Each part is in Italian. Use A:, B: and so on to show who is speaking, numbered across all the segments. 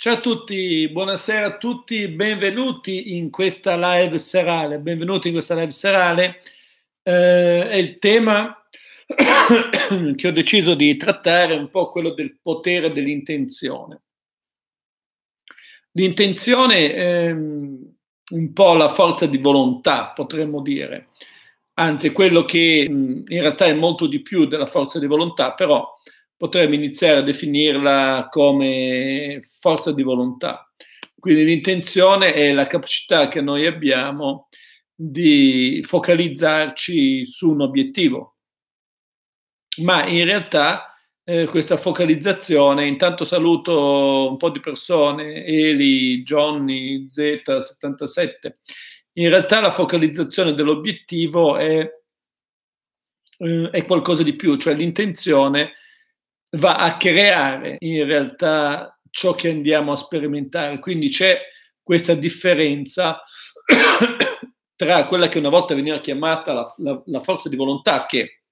A: Ciao a tutti, buonasera a tutti, benvenuti in questa live serale. Benvenuti in questa live serale. Eh, è il tema che ho deciso di trattare è un po' quello del potere dell'intenzione. L'intenzione è ehm, un po' la forza di volontà, potremmo dire, anzi quello che in realtà è molto di più della forza di volontà, però potremmo iniziare a definirla come forza di volontà. Quindi l'intenzione è la capacità che noi abbiamo di focalizzarci su un obiettivo. Ma in realtà eh, questa focalizzazione, intanto saluto un po' di persone, Eli, Johnny, Z77, in realtà la focalizzazione dell'obiettivo è, eh, è qualcosa di più, cioè l'intenzione va a creare in realtà ciò che andiamo a sperimentare. Quindi c'è questa differenza tra quella che una volta veniva chiamata la, la, la forza di volontà, che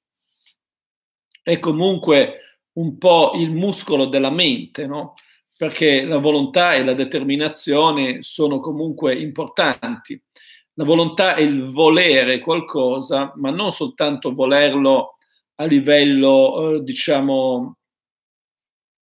A: è comunque un po' il muscolo della mente, no? perché la volontà e la determinazione sono comunque importanti. La volontà è il volere qualcosa, ma non soltanto volerlo a livello, eh, diciamo,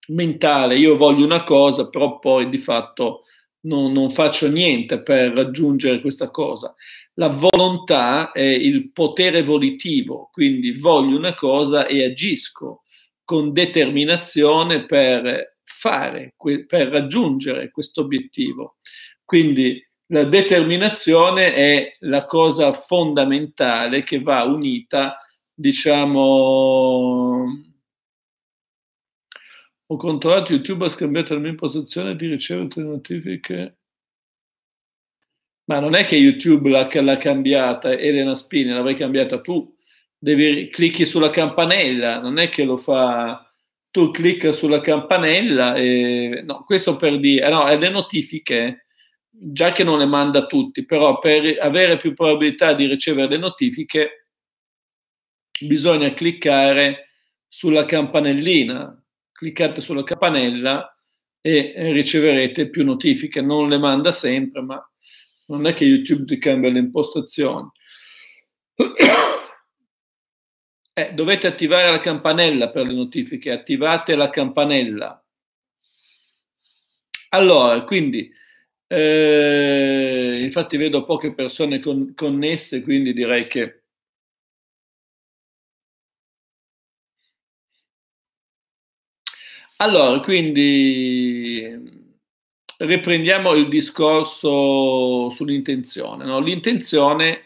A: mentale, io voglio una cosa, però poi di fatto non, non faccio niente per raggiungere questa cosa. La volontà è il potere volitivo, quindi voglio una cosa e agisco con determinazione per fare, per raggiungere questo obiettivo. Quindi la determinazione è la cosa fondamentale che va unita, diciamo, ho controllato YouTube, ha scambiato la mia posizione di ricevere le notifiche. Ma non è che YouTube l'ha, l'ha cambiata, Elena Spini, l'avrai cambiata tu. Devi, clicchi sulla campanella, non è che lo fa... Tu clicca sulla campanella e... No, questo per dire... No, è le notifiche, già che non le manda tutti, però per avere più probabilità di ricevere le notifiche bisogna cliccare sulla campanellina cliccate sulla campanella e eh, riceverete più notifiche. Non le manda sempre, ma non è che YouTube ti cambia le impostazioni. Eh, dovete attivare la campanella per le notifiche, attivate la campanella. Allora, quindi, eh, infatti vedo poche persone con, connesse, quindi direi che Allora, quindi riprendiamo il discorso sull'intenzione. No? L'intenzione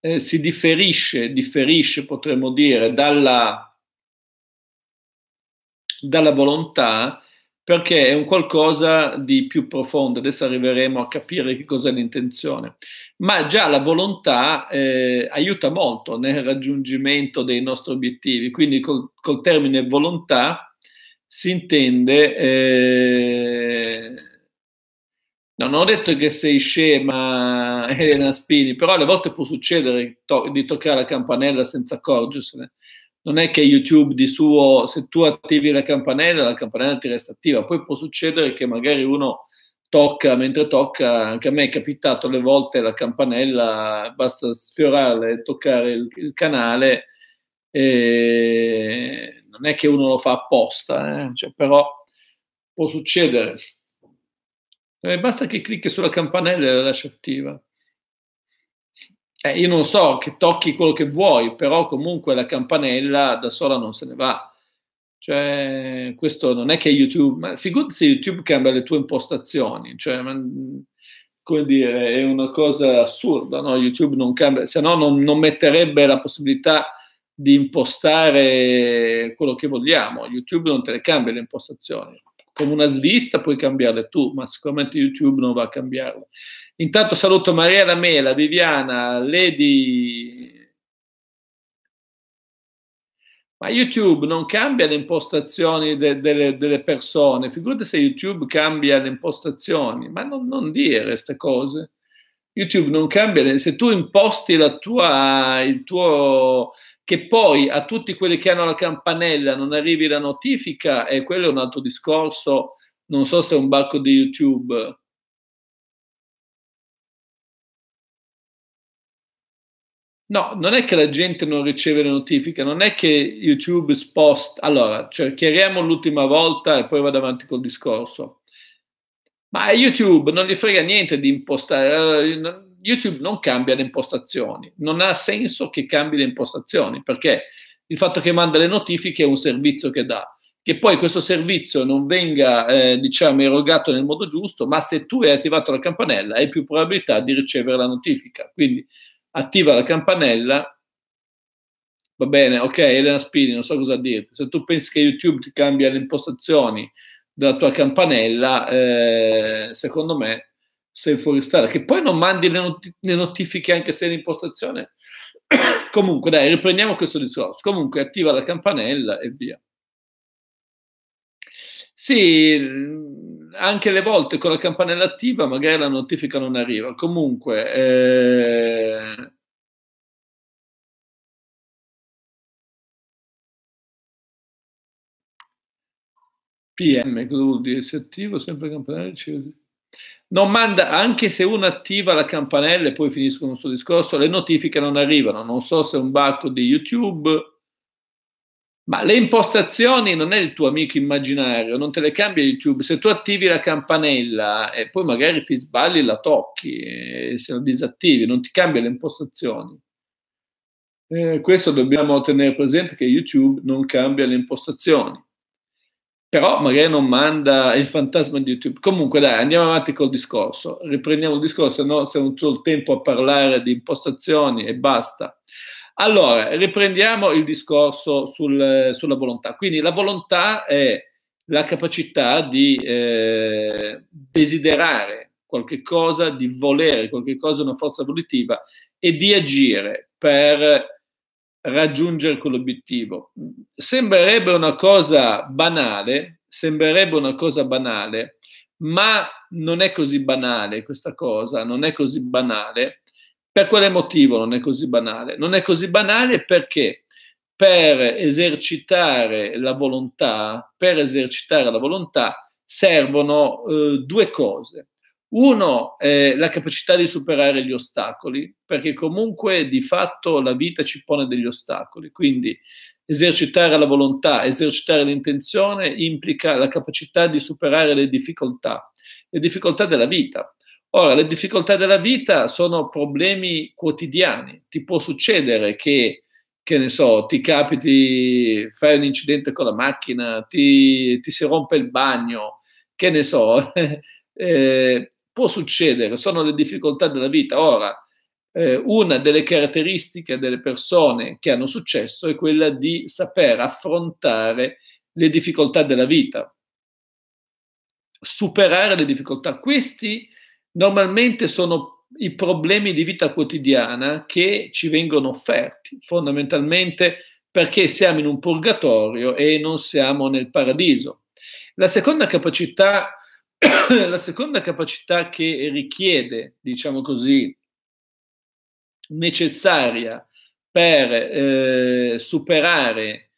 A: eh, si differisce, differisce potremmo dire, dalla, dalla volontà perché è un qualcosa di più profondo. Adesso arriveremo a capire che cos'è l'intenzione. Ma già la volontà eh, aiuta molto nel raggiungimento dei nostri obiettivi. Quindi col, col termine volontà si intende... Eh, non ho detto che sei scema, Elena Spini, però alle volte può succedere to- di toccare la campanella senza accorgersene. Non è che YouTube di suo, se tu attivi la campanella, la campanella ti resta attiva. Poi può succedere che magari uno tocca mentre tocca, anche a me è capitato alle volte la campanella, basta sfiorare e toccare il, il canale. E non è che uno lo fa apposta, eh? cioè, però può succedere. Eh, basta che clicchi sulla campanella e la lascia attiva. Eh, io non so che tocchi quello che vuoi, però comunque la campanella da sola non se ne va. Cioè, questo non è che YouTube, ma figurati se YouTube cambia le tue impostazioni, cioè, mm, come dire, è una cosa assurda, no? YouTube non cambia, se no non, non metterebbe la possibilità di impostare quello che vogliamo. YouTube non te le cambia le impostazioni. Come una svista puoi cambiarle tu, ma sicuramente YouTube non va a cambiarle. Intanto saluto Maria Lamela, Viviana, Lady. Ma YouTube non cambia le impostazioni de, de, delle persone, figurate se YouTube cambia le impostazioni, ma non, non dire queste cose. YouTube non cambia, se tu imposti la tua, il tuo che poi a tutti quelli che hanno la campanella non arrivi la notifica, e quello è un altro discorso. Non so se è un bacco di YouTube. No, non è che la gente non riceve le notifiche, non è che YouTube sposta. Allora, cioè, chiariamo l'ultima volta e poi vado avanti col discorso. Ma a YouTube non gli frega niente di impostare. YouTube non cambia le impostazioni, non ha senso che cambi le impostazioni perché il fatto che manda le notifiche è un servizio che dà. Che poi questo servizio non venga, eh, diciamo, erogato nel modo giusto, ma se tu hai attivato la campanella hai più probabilità di ricevere la notifica. Quindi attiva la campanella, va bene, ok, Elena Spini, non so cosa dirti. Se tu pensi che YouTube ti cambia le impostazioni della tua campanella, eh, secondo me sei fuori strada, che poi non mandi le, not- le notifiche anche se è in impostazione. Comunque, dai, riprendiamo questo discorso. Comunque, attiva la campanella e via. Sì, anche le volte con la campanella attiva magari la notifica non arriva. Comunque, eh... PM, cosa vuol dire? Se attivo sempre campanella, non manda, anche se uno attiva la campanella e poi finiscono il suo discorso, le notifiche non arrivano. Non so se è un bug di YouTube, ma le impostazioni non è il tuo amico immaginario, non te le cambia YouTube. Se tu attivi la campanella e poi magari ti sbagli la tocchi, eh, se la disattivi, non ti cambia le impostazioni. Eh, questo dobbiamo tenere presente che YouTube non cambia le impostazioni però magari non manda il fantasma di YouTube. Comunque dai, andiamo avanti col discorso, riprendiamo il discorso, se no stiamo tutto il tempo a parlare di impostazioni e basta. Allora, riprendiamo il discorso sul, sulla volontà. Quindi la volontà è la capacità di eh, desiderare qualche cosa, di volere qualche cosa, una forza volitiva e di agire per raggiungere quell'obiettivo. Sembrerebbe una cosa banale, sembrerebbe una cosa banale, ma non è così banale questa cosa, non è così banale. Per quale motivo non è così banale? Non è così banale perché per esercitare la volontà, per esercitare la volontà servono eh, due cose. Uno, è la capacità di superare gli ostacoli, perché comunque di fatto la vita ci pone degli ostacoli, quindi esercitare la volontà, esercitare l'intenzione implica la capacità di superare le difficoltà, le difficoltà della vita. Ora, le difficoltà della vita sono problemi quotidiani, ti può succedere che che ne so, ti capiti, fai un incidente con la macchina, ti, ti si rompe il bagno, che ne so, eh, Può succedere, sono le difficoltà della vita. Ora, eh, una delle caratteristiche delle persone che hanno successo è quella di saper affrontare le difficoltà della vita, superare le difficoltà. Questi normalmente sono i problemi di vita quotidiana che ci vengono offerti, fondamentalmente perché siamo in un purgatorio e non siamo nel paradiso. La seconda capacità la seconda capacità che richiede, diciamo così, necessaria per eh, superare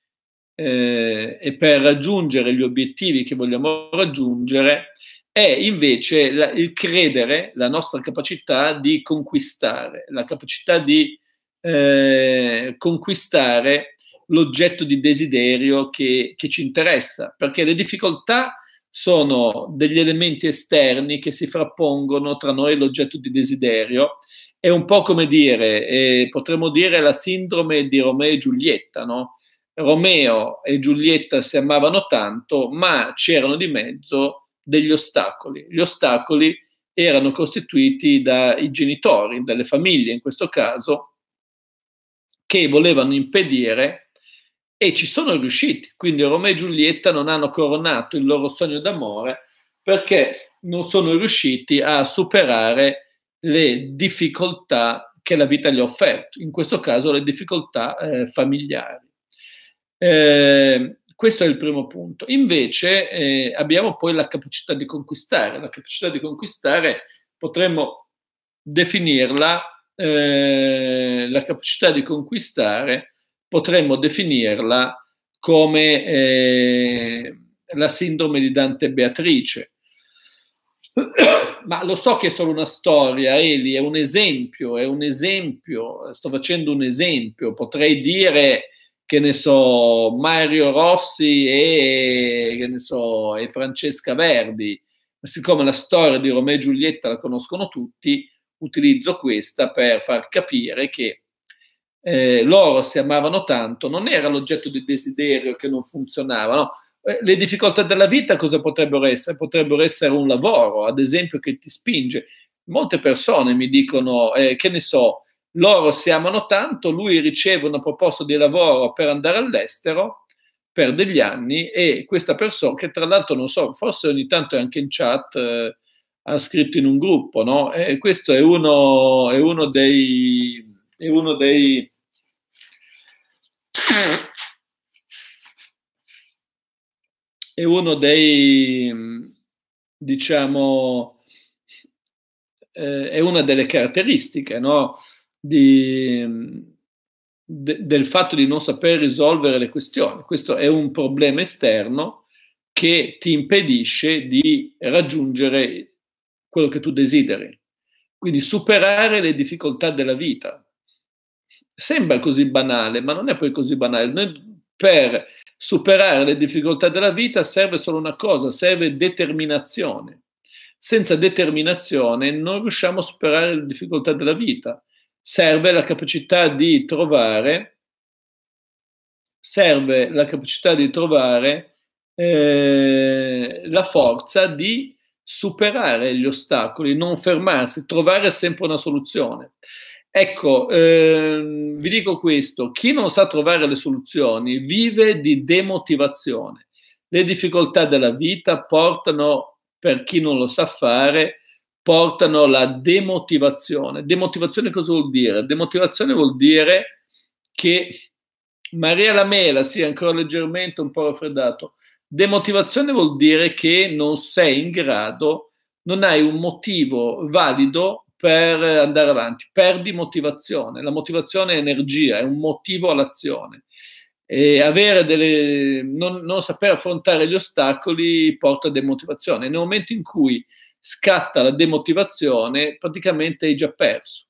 A: eh, e per raggiungere gli obiettivi che vogliamo raggiungere è invece la, il credere, la nostra capacità di conquistare, la capacità di eh, conquistare l'oggetto di desiderio che, che ci interessa, perché le difficoltà sono degli elementi esterni che si frappongono tra noi e l'oggetto di desiderio. È un po' come dire, eh, potremmo dire la sindrome di Romeo e Giulietta, no? Romeo e Giulietta si amavano tanto, ma c'erano di mezzo degli ostacoli. Gli ostacoli erano costituiti dai genitori, dalle famiglie in questo caso, che volevano impedire e ci sono riusciti. Quindi Romeo e Giulietta non hanno coronato il loro sogno d'amore perché non sono riusciti a superare le difficoltà che la vita gli ha offerto, in questo caso le difficoltà eh, familiari. Eh, questo è il primo punto. Invece eh, abbiamo poi la capacità di conquistare. La capacità di conquistare potremmo definirla eh, la capacità di conquistare potremmo definirla come eh, la sindrome di Dante Beatrice. Ma lo so che è solo una storia, Eli, è un esempio, è un esempio, sto facendo un esempio, potrei dire che ne so, Mario Rossi e, che ne so, e Francesca Verdi, ma siccome la storia di Romeo e Giulietta la conoscono tutti, utilizzo questa per far capire che eh, loro si amavano tanto, non era l'oggetto di desiderio che non funzionava, no? Eh, le difficoltà della vita cosa potrebbero essere? Potrebbero essere un lavoro, ad esempio, che ti spinge. Molte persone mi dicono, eh, che ne so, loro si amano tanto, lui riceve una proposta di lavoro per andare all'estero per degli anni e questa persona, che tra l'altro non so, forse ogni tanto è anche in chat, eh, ha scritto in un gruppo, no? E eh, questo è uno, è uno dei, è uno dei è uno dei, mm, diciamo, eh, è una delle caratteristiche no? di, mm, de, del fatto di non saper risolvere le questioni. Questo è un problema esterno che ti impedisce di raggiungere quello che tu desideri. Quindi superare le difficoltà della vita. Sembra così banale, ma non è poi così banale. Noi per Superare le difficoltà della vita serve solo una cosa, serve determinazione. Senza determinazione non riusciamo a superare le difficoltà della vita. Serve la capacità di trovare, serve la capacità di trovare eh, la forza di superare gli ostacoli, non fermarsi, trovare sempre una soluzione. Ecco, ehm, vi dico questo, chi non sa trovare le soluzioni vive di demotivazione. Le difficoltà della vita portano, per chi non lo sa fare, portano alla demotivazione. Demotivazione cosa vuol dire? Demotivazione vuol dire che Maria Lamela, sì, ancora leggermente un po' raffreddato, demotivazione vuol dire che non sei in grado, non hai un motivo valido per andare avanti. Perdi motivazione, la motivazione è energia, è un motivo all'azione. E avere delle, non, non saper affrontare gli ostacoli porta a demotivazione. Nel momento in cui scatta la demotivazione, praticamente hai già perso.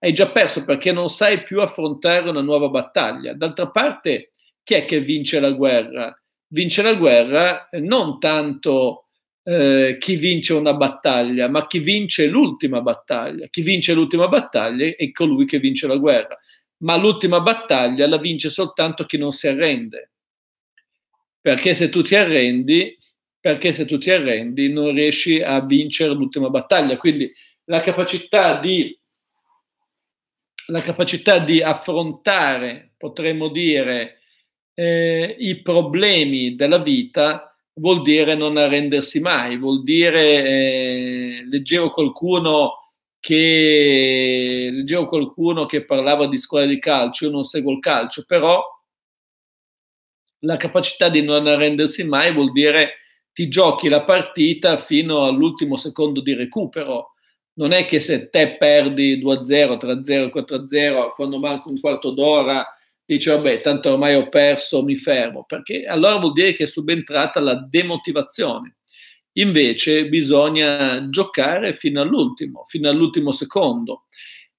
A: Hai già perso perché non sai più affrontare una nuova battaglia. D'altra parte, chi è che vince la guerra? Vince la guerra non tanto eh, chi vince una battaglia, ma chi vince l'ultima battaglia. Chi vince l'ultima battaglia è colui che vince la guerra, ma l'ultima battaglia la vince soltanto chi non si arrende. Perché se tu ti arrendi, perché se tu ti arrendi non riesci a vincere l'ultima battaglia. Quindi la capacità di, la capacità di affrontare, potremmo dire, eh, i problemi della vita vuol dire non arrendersi mai, vuol dire eh, leggevo qualcuno che leggevo qualcuno che parlava di scuola di calcio, io non seguo il calcio, però la capacità di non arrendersi mai vuol dire ti giochi la partita fino all'ultimo secondo di recupero. Non è che se te perdi 2-0, 3-0, 4-0, quando manca un quarto d'ora dice vabbè tanto ormai ho perso, mi fermo, perché allora vuol dire che è subentrata la demotivazione. Invece bisogna giocare fino all'ultimo, fino all'ultimo secondo.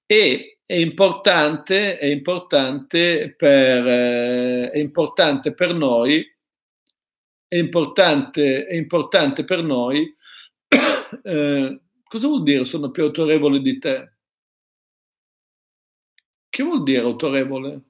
A: E è importante, è importante, per, eh, è importante per noi, è importante, è importante per noi, eh, cosa vuol dire sono più autorevole di te? Che vuol dire autorevole?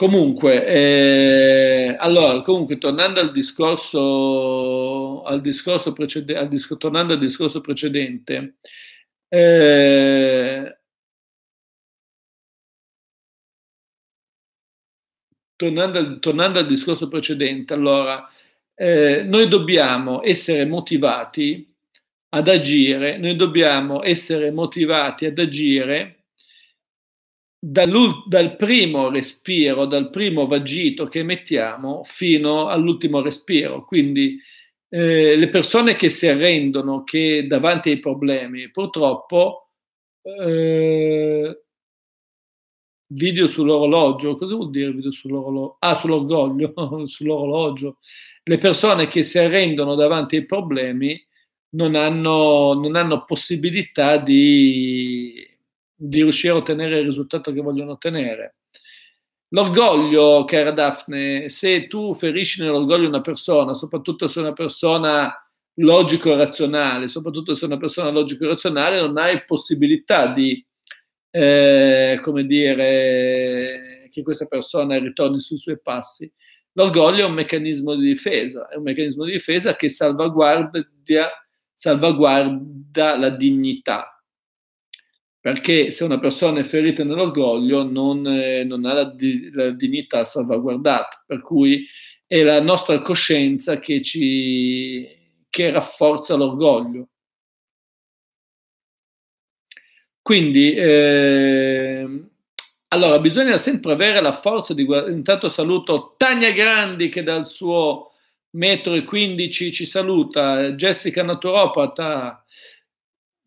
A: Comunque, eh, allora, comunque, tornando al discorso, al discorso, precede, al disco, tornando al discorso precedente, eh, tornando, tornando, al discorso precedente, allora, eh, noi dobbiamo essere motivati ad agire, noi dobbiamo essere motivati ad agire dal primo respiro, dal primo vagito che emettiamo fino all'ultimo respiro. Quindi eh, le persone che si arrendono, che davanti ai problemi, purtroppo, eh, video sull'orologio, cosa vuol dire video sull'orologio? Ah, sull'orgoglio, sull'orologio. Le persone che si arrendono davanti ai problemi non hanno, non hanno possibilità di di riuscire a ottenere il risultato che vogliono ottenere. L'orgoglio, cara Daphne, se tu ferisci nell'orgoglio una persona, soprattutto se una persona logico-razionale, soprattutto se una persona logico-razionale, non hai possibilità di, eh, come dire, che questa persona ritorni sui suoi passi. L'orgoglio è un meccanismo di difesa, è un meccanismo di difesa che salvaguarda, salvaguarda la dignità, perché se una persona è ferita nell'orgoglio non, eh, non ha la, di, la, dignità salvaguardata, per cui è la nostra coscienza che, ci, che rafforza l'orgoglio. Quindi, eh, allora, bisogna sempre avere la forza di guardare. Intanto saluto Tania Grandi che dal suo metro e quindici ci saluta, Jessica Naturopata,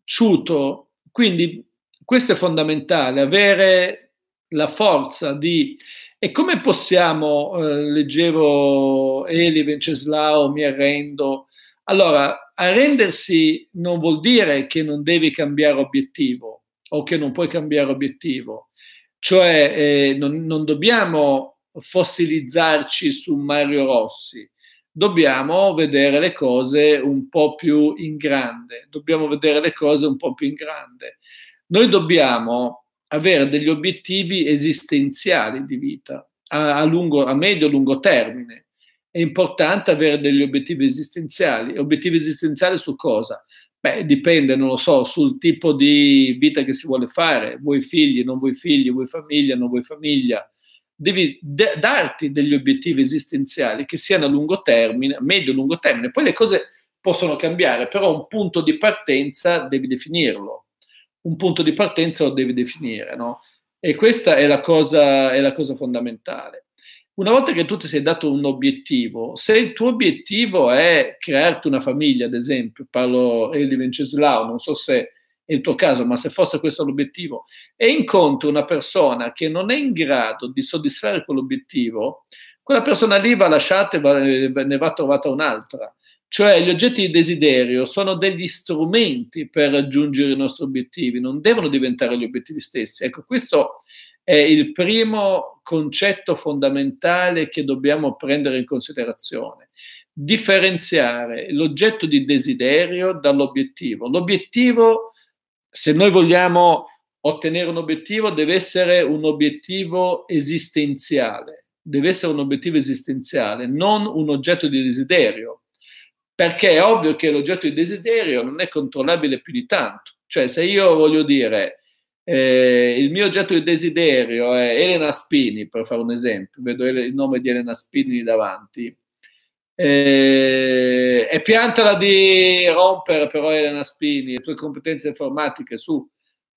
A: Ciuto. Quindi questo è fondamentale, avere la forza di... E come possiamo, eh, leggevo Eli, Venceslao, mi arrendo, allora, arrendersi non vuol dire che non devi cambiare obiettivo o che non puoi cambiare obiettivo, cioè eh, non, non dobbiamo fossilizzarci su Mario Rossi, dobbiamo vedere le cose un po' più in grande, dobbiamo vedere le cose un po' più in grande. Noi dobbiamo avere degli obiettivi esistenziali di vita a, a, lungo, a medio e lungo termine. È importante avere degli obiettivi esistenziali. Obiettivi esistenziali su cosa? Beh, dipende, non lo so, sul tipo di vita che si vuole fare. Vuoi figli, non vuoi figli, vuoi famiglia, non vuoi famiglia. Devi de- darti degli obiettivi esistenziali che siano a lungo termine, a medio e lungo termine. Poi le cose possono cambiare, però un punto di partenza devi definirlo un punto di partenza lo devi definire, no? E questa è la, cosa, è la cosa fondamentale. Una volta che tu ti sei dato un obiettivo, se il tuo obiettivo è crearti una famiglia, ad esempio, parlo di Venceslao, non so se è il tuo caso, ma se fosse questo l'obiettivo, e incontri una persona che non è in grado di soddisfare quell'obiettivo, quella persona lì va lasciata e ne va trovata un'altra. Cioè gli oggetti di desiderio sono degli strumenti per raggiungere i nostri obiettivi, non devono diventare gli obiettivi stessi. Ecco, questo è il primo concetto fondamentale che dobbiamo prendere in considerazione. Differenziare l'oggetto di desiderio dall'obiettivo. L'obiettivo, se noi vogliamo ottenere un obiettivo, deve essere un obiettivo esistenziale deve essere un obiettivo esistenziale, non un oggetto di desiderio, perché è ovvio che l'oggetto di desiderio non è controllabile più di tanto. Cioè, se io voglio dire eh, il mio oggetto di desiderio è Elena Spini, per fare un esempio, vedo il nome di Elena Spini davanti, eh, e piantala di rompere però Elena Spini, le tue competenze informatiche su.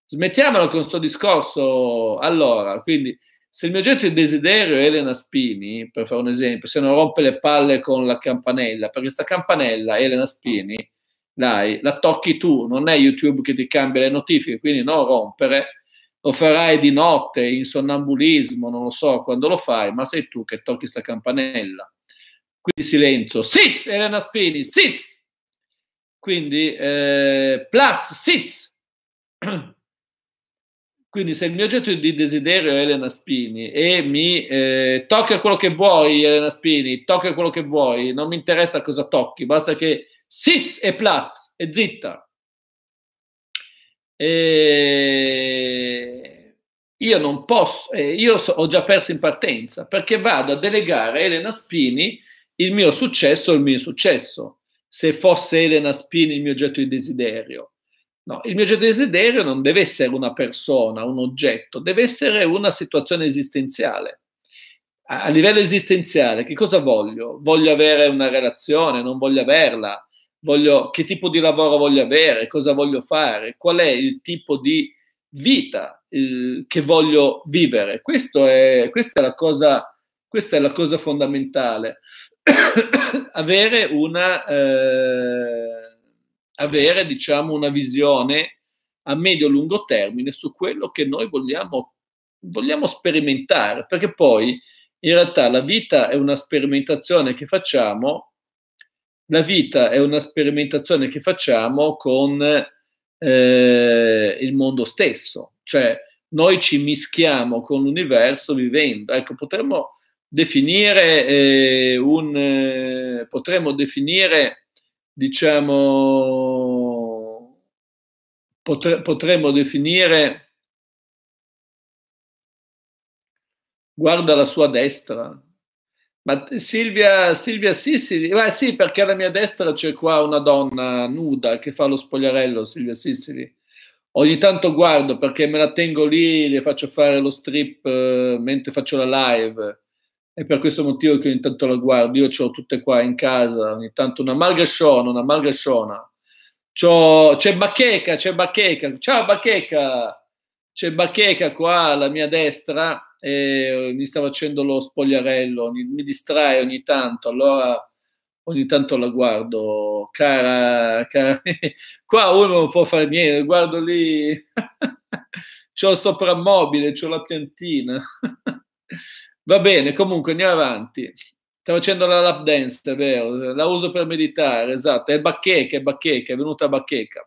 A: Smettiamolo con questo discorso. Allora, quindi se il mio oggetto di desiderio è Elena Spini, per fare un esempio, se non rompe le palle con la campanella, perché sta campanella, Elena Spini, dai, la tocchi tu, non è YouTube che ti cambia le notifiche, quindi non rompere, lo farai di notte, in sonnambulismo, non lo so quando lo fai, ma sei tu che tocchi sta campanella. Quindi silenzio, sits Elena Spini, sits! Quindi, eh, Platz, sits! Quindi se il mio oggetto di desiderio è Elena Spini e mi eh, tocca quello che vuoi, Elena Spini, tocca quello che vuoi, non mi interessa cosa tocchi, basta che sits e platz e zitta. E io non posso, eh, io so, ho già perso in partenza perché vado a delegare a Elena Spini il mio successo o il mio successo, se fosse Elena Spini il mio oggetto di desiderio. No, il mio desiderio non deve essere una persona, un oggetto, deve essere una situazione esistenziale. A, livello esistenziale, che cosa voglio? Voglio avere una relazione, non voglio averla? Voglio, che tipo di lavoro voglio avere? Cosa voglio fare? Qual è il tipo di vita il, che voglio vivere? È, questa, è cosa, questa, è la cosa, fondamentale. avere una... Eh, avere diciamo, una visione a medio-lungo termine su quello che noi vogliamo, vogliamo sperimentare, perché poi in realtà la vita è una sperimentazione che facciamo, la vita è una sperimentazione che facciamo con eh, il mondo stesso, cioè noi ci mischiamo con l'universo vivendo. Ecco, potremmo definire eh, un eh, potremmo definire diciamo, potre, potremmo definire, guarda la sua destra. Ma Silvia, Silvia Sissili, ah, sì, perché alla mia destra c'è qua una donna nuda che fa lo spogliarello, Silvia Sissili. Ogni tanto guardo perché me la tengo lì, le faccio fare lo strip eh, mentre faccio la live è per questo motivo che ogni tanto la guardo. Io ho tutte qua in casa, ogni tanto una malgasciona, una malgasciona. c'è Bacheca, c'è Bacheca. Ciao Bacheca! C'è Bacheca qua alla mia destra e mi sta facendo lo spogliarello, mi distrae ogni tanto, allora ogni tanto la guardo, cara, cara. qua uno non può fare niente, guardo lì, c'ho il soprammobile, c'ho la piantina, Va bene, comunque andiamo avanti. Stavo facendo la lap dance, è vero, la uso per meditare, esatto. È baccheca, è baccheca, è venuta baccheca.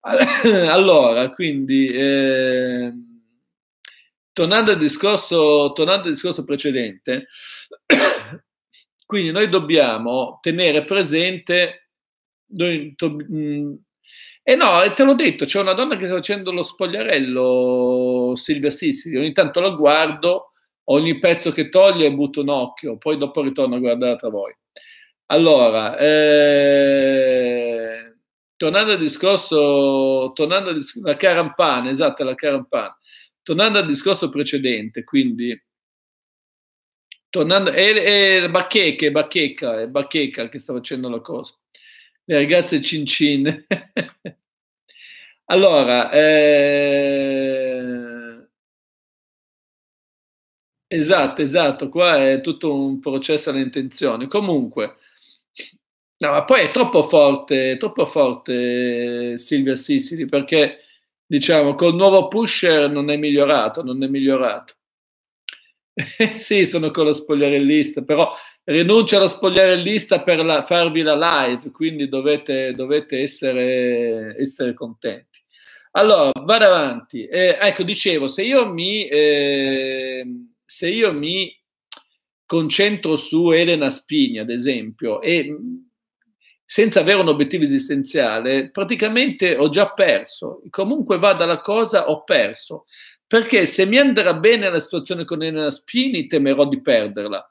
A: Allora, quindi, eh, tornando, al discorso, tornando al discorso precedente, quindi noi dobbiamo tenere presente... Noi, to, mh, mm, eh no, te l'ho detto, c'è una donna che sta facendo lo spogliarello, Silvia Sissi, ogni tanto la guardo ogni pezzo che toglio butto un occhio, poi dopo ritorno a guardare tra voi. Allora, eh, tornando al discorso, tornando al discorso, la carampana, esatto, la carampana. Tornando al discorso precedente, quindi, tornando, è, è Baccheca, è Baccheca, è Baccheca che sta facendo la cosa. Le ragazze cincine. allora, eh, Esatto, esatto, qua è tutto un processo alle intenzioni. Comunque, no, ma poi è troppo forte, è troppo forte eh, Silvia Sissidi perché diciamo col nuovo pusher non è migliorato, non è migliorato. sì, sono con lo spogliarellista, però rinuncia allo spogliarellista per la, farvi la live, quindi dovete, dovete essere, essere contenti. Allora, vado avanti. Eh, ecco, dicevo, se io mi... Eh, se io mi concentro su Elena Spini, ad esempio, e senza avere un obiettivo esistenziale, praticamente ho già perso. Comunque vada la cosa, ho perso. Perché se mi andrà bene la situazione con Elena Spini, temerò di perderla.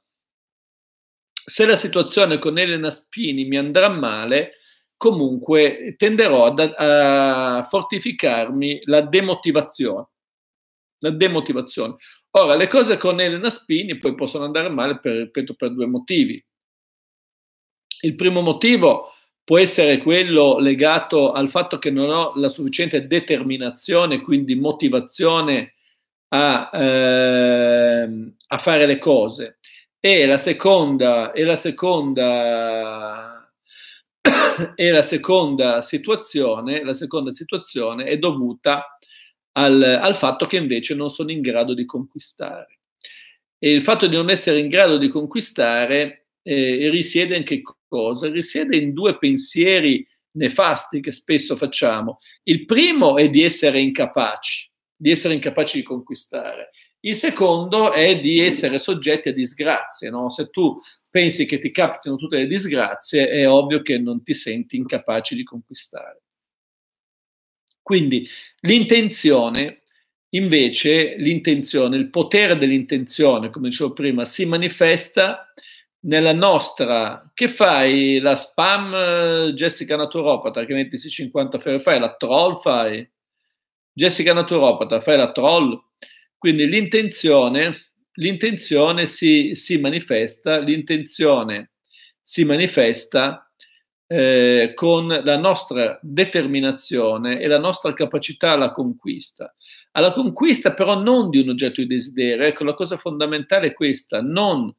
A: Se la situazione con Elena Spini mi andrà male, comunque tenderò a, a fortificarmi la demotivazione la demotivazione. Ora, le cose con Elena Spini poi possono andare male, per, ripeto, per due motivi. Il primo motivo può essere quello legato al fatto che non ho la sufficiente determinazione, quindi motivazione a, eh, a fare le cose. E la seconda, e la seconda, e la seconda situazione, la seconda situazione è dovuta a al, al fatto che invece non sono in grado di conquistare. E il fatto di non essere in grado di conquistare eh, risiede in che cosa? Risiede in due pensieri nefasti che spesso facciamo. Il primo è di essere incapaci, di essere incapaci di conquistare. Il secondo è di essere soggetti a disgrazie. No? Se tu pensi che ti capitino tutte le disgrazie, è ovvio che non ti senti incapace di conquistare. Quindi l'intenzione, invece, l'intenzione, il potere dell'intenzione, come dicevo prima, si manifesta nella nostra, che fai la spam eh, Jessica Naturopata, che metti 50 ferri, fai la troll, fai Jessica Naturopata, fai la troll. Quindi l'intenzione, l'intenzione si, si manifesta, l'intenzione si manifesta eh, con la nostra determinazione e la nostra capacità alla conquista. Alla conquista però non di un oggetto di desiderio, ecco la cosa fondamentale è questa, non...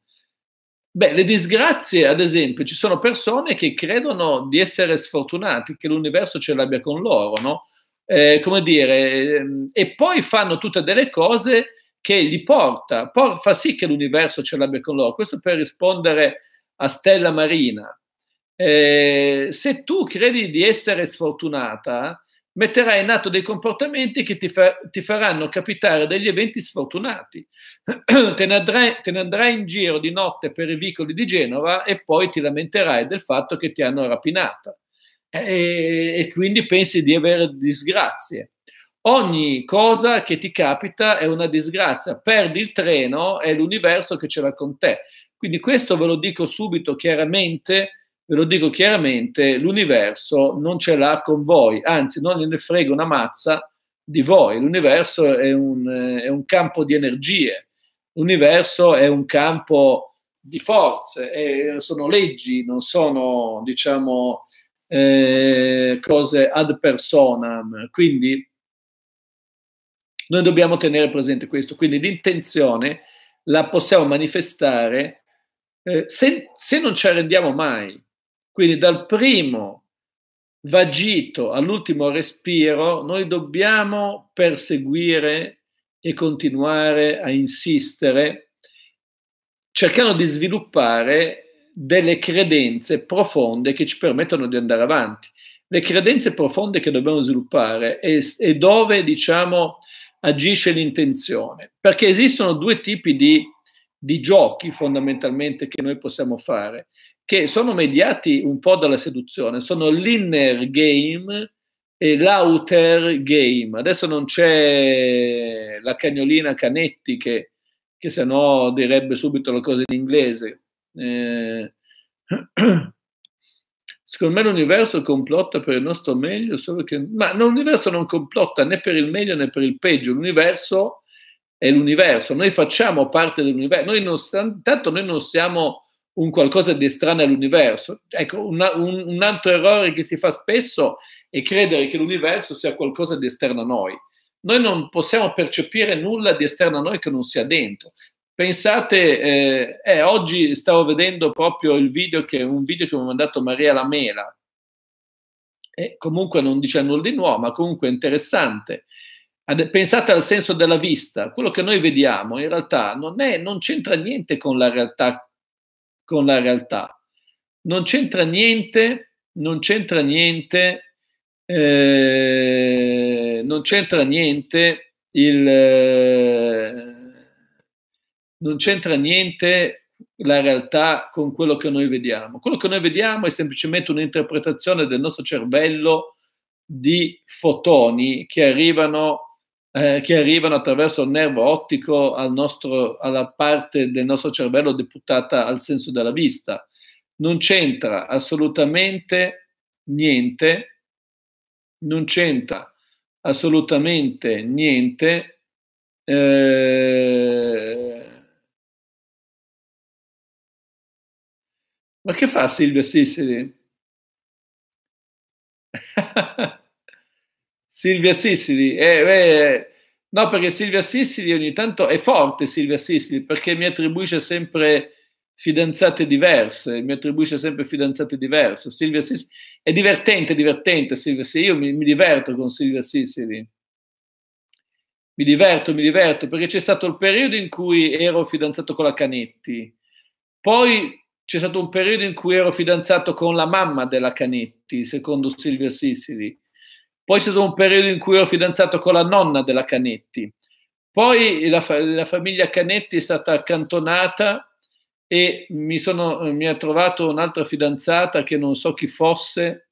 A: Beh, le disgrazie, ad esempio, ci sono persone che credono di essere sfortunati, che l'universo ce l'abbia con loro, no? Eh, come dire, ehm, e poi fanno tutte delle cose che li porta, por- fa sì che l'universo ce l'abbia con loro. Questo per rispondere a Stella Marina eh, se tu credi di essere sfortunata, metterai in atto dei comportamenti che ti, fa, ti faranno capitare degli eventi sfortunati. te, ne andrai, te ne andrai in giro di notte per i vicoli di Genova e poi ti lamenterai del fatto che ti hanno rapinata e, e quindi pensi di avere disgrazie. Ogni cosa che ti capita è una disgrazia, perdi il treno, è l'universo che ce l'ha con te. Quindi questo ve lo dico subito chiaramente, ve lo dico chiaramente, l'universo non ce l'ha con voi, anzi non ne frega una mazza di voi, l'universo è un, è un campo di energie, l'universo è un campo di forze, sono leggi, non sono, diciamo, eh, cose ad personam. Quindi noi dobbiamo tenere presente questo. Quindi l'intenzione la possiamo manifestare eh, se, se non ci arrendiamo mai, quindi dal primo vagito all'ultimo respiro noi dobbiamo perseguire e continuare a insistere cercando di sviluppare delle credenze profonde che ci permettono di andare avanti. Le credenze profonde che dobbiamo sviluppare e, dove, diciamo, agisce l'intenzione. Perché esistono due tipi di, di, giochi fondamentalmente che noi possiamo fare che sono mediati un po' dalla seduzione, sono l'inner game e l'outer game. Adesso non c'è la cagnolina Canetti che, che se no direbbe subito le cose in inglese. Eh, Secondo me l'universo complotta per il nostro meglio, solo che... ma l'universo non complotta né per il meglio né per il peggio, l'universo è l'universo, noi facciamo parte dell'universo, noi non, tanto noi non siamo un qualcosa di strano all'universo. Ecco, una, un, un, altro errore che si fa spesso è credere che l'universo sia qualcosa di esterno a noi. Noi non possiamo percepire nulla di esterno a noi che non sia dentro. Pensate, eh, eh, oggi stavo vedendo proprio il video che, un video che mi ha mandato Maria Lamela, e comunque non dice nulla di nuovo, ma comunque interessante. Pensate al senso della vista, quello che noi vediamo in realtà non, è, non c'entra niente con la realtà con la realtà. Non c'entra niente, non c'entra niente, eh, non c'entra niente il... Eh, non c'entra niente la realtà con quello che noi vediamo. Quello che noi vediamo è semplicemente un'interpretazione del nostro cervello di fotoni che arrivano eh, che arrivano attraverso il nervo ottico al nostro, alla parte del nostro cervello deputata al senso della vista. Non c'entra assolutamente niente, non c'entra assolutamente niente eh,
B: Ma che fa Silvia
A: Sicily? Silvia Sissili, eh, eh, no perché Silvia Sissili ogni tanto è forte Silvia Sissili perché mi attribuisce sempre fidanzate diverse, mi attribuisce sempre fidanzate diverse. Silvia Sissili è divertente, divertente Silvia Sissili, io mi, mi diverto con Silvia Sissili. Mi diverto, mi diverto, perché c'è stato il periodo in cui ero fidanzato con la Canetti, poi c'è stato un periodo in cui ero fidanzato con la mamma della Canetti, secondo Silvia Sissili, poi c'è stato un periodo in cui ero fidanzato con la nonna della Canetti. Poi la, la famiglia Canetti è stata accantonata e mi, sono, mi ha trovato un'altra fidanzata che non so chi fosse,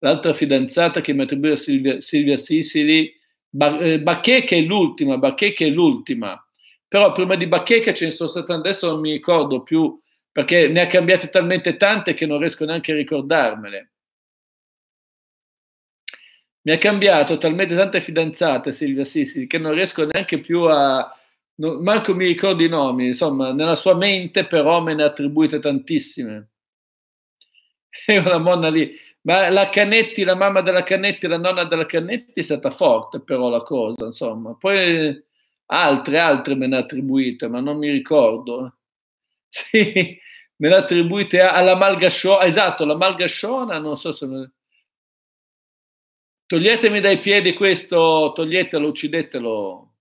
A: l'altra fidanzata che mi attribuisce Silvia, Silvia Sicili, Bacchè eh, è l'ultima, Bacchè è l'ultima. Però prima di Bacchè ce ne sono state, adesso non mi ricordo più, perché ne ha cambiate talmente tante che non riesco neanche a ricordarmele mi ha cambiato talmente tante fidanzate Silvia Sissi che non riesco neanche più a... Non, manco mi ricordo i nomi, insomma, nella sua mente però me ne ha attribuite tantissime. È una monna lì. Ma la Canetti, la mamma della Canetti, la nonna della Canetti è stata forte però la cosa, insomma. Poi altre, altre me ne ha attribuite, ma non mi ricordo. Sì, me ne ha attribuite alla Malgasciona, esatto, la Malgasciona, non so se... Me Toglietemi dai piedi questo, toglietelo, uccidetelo,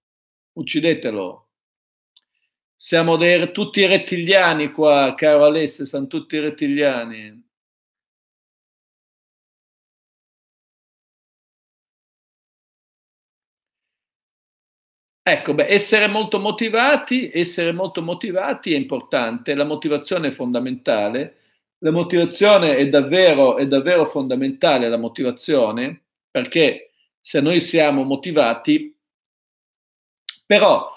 A: uccidetelo. Siamo dei, tutti rettiliani qua, caro Alessio, siamo tutti rettiliani. Ecco, beh, essere molto motivati, essere molto motivati è importante, la motivazione è fondamentale, la motivazione è davvero, è davvero fondamentale, la motivazione perché se noi siamo motivati, però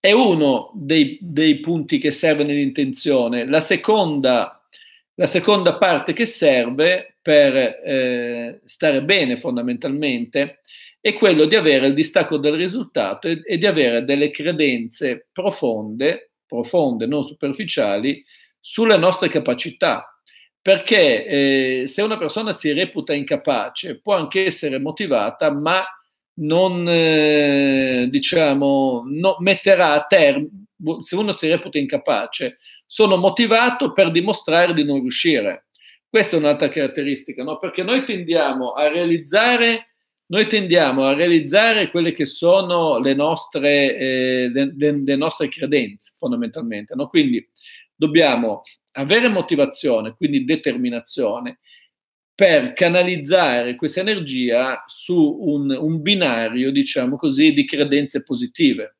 A: è uno dei, dei punti che serve nell'intenzione. La seconda, la seconda parte che serve per eh, stare bene fondamentalmente è quello di avere il distacco dal risultato e, e di avere delle credenze profonde, profonde, non superficiali, sulle nostre capacità, perché eh, se una persona si reputa incapace può anche essere motivata, ma non eh, diciamo no, metterà a termine se uno si reputa incapace, sono motivato per dimostrare di non riuscire. Questa è un'altra caratteristica, no? perché noi tendiamo, noi tendiamo a realizzare, quelle che sono le nostre, eh, le, le nostre credenze fondamentalmente. No? Quindi dobbiamo avere motivazione, quindi determinazione, per canalizzare questa energia su un, un binario, diciamo così, di credenze positive.